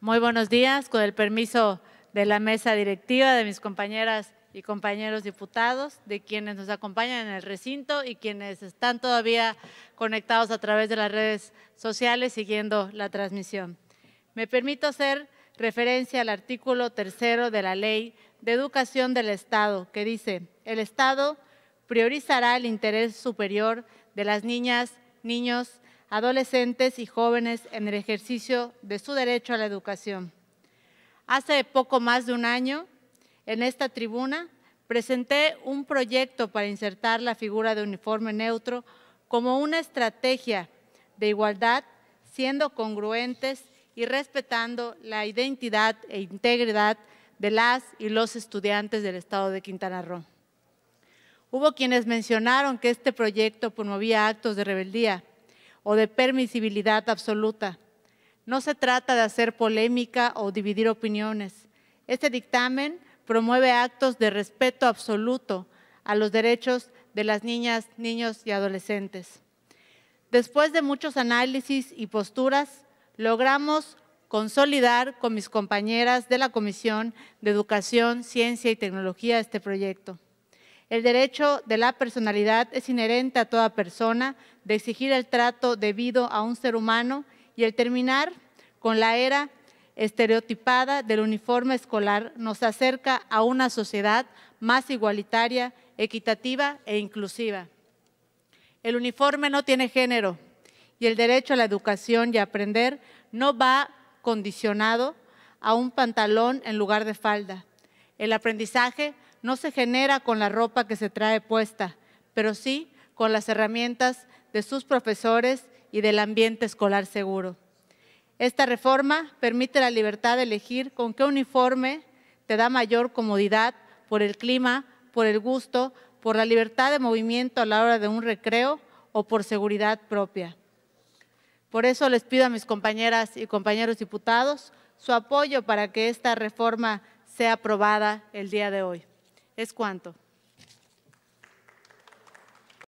Muy buenos días, con el permiso de la mesa directiva, de mis compañeras y compañeros diputados, de quienes nos acompañan en el recinto y quienes están todavía conectados a través de las redes sociales siguiendo la transmisión. Me permito hacer referencia al artículo tercero de la Ley de Educación del Estado, que dice, el Estado priorizará el interés superior de las niñas, niños adolescentes y jóvenes en el ejercicio de su derecho a la educación. Hace poco más de un año, en esta tribuna, presenté un proyecto para insertar la figura de uniforme neutro como una estrategia de igualdad, siendo congruentes y respetando la identidad e integridad de las y los estudiantes del Estado de Quintana Roo. Hubo quienes mencionaron que este proyecto promovía actos de rebeldía, o de permisibilidad absoluta. No se trata de hacer polémica o dividir opiniones. Este dictamen promueve actos de respeto absoluto a los derechos de las niñas, niños y adolescentes. Después de muchos análisis y posturas, logramos consolidar con mis compañeras de la Comisión de Educación, Ciencia y Tecnología este proyecto. El derecho de la personalidad es inherente a toda persona de exigir el trato debido a un ser humano y el terminar con la era estereotipada del uniforme escolar nos acerca a una sociedad más igualitaria, equitativa e inclusiva. El uniforme no tiene género y el derecho a la educación y a aprender no va condicionado a un pantalón en lugar de falda, el aprendizaje no se genera con la ropa que se trae puesta, pero sí con las herramientas de sus profesores y del ambiente escolar seguro. Esta reforma permite la libertad de elegir con qué uniforme te da mayor comodidad por el clima, por el gusto, por la libertad de movimiento a la hora de un recreo o por seguridad propia. Por eso les pido a mis compañeras y compañeros diputados su apoyo para que esta reforma sea aprobada el día de hoy. Es cuanto.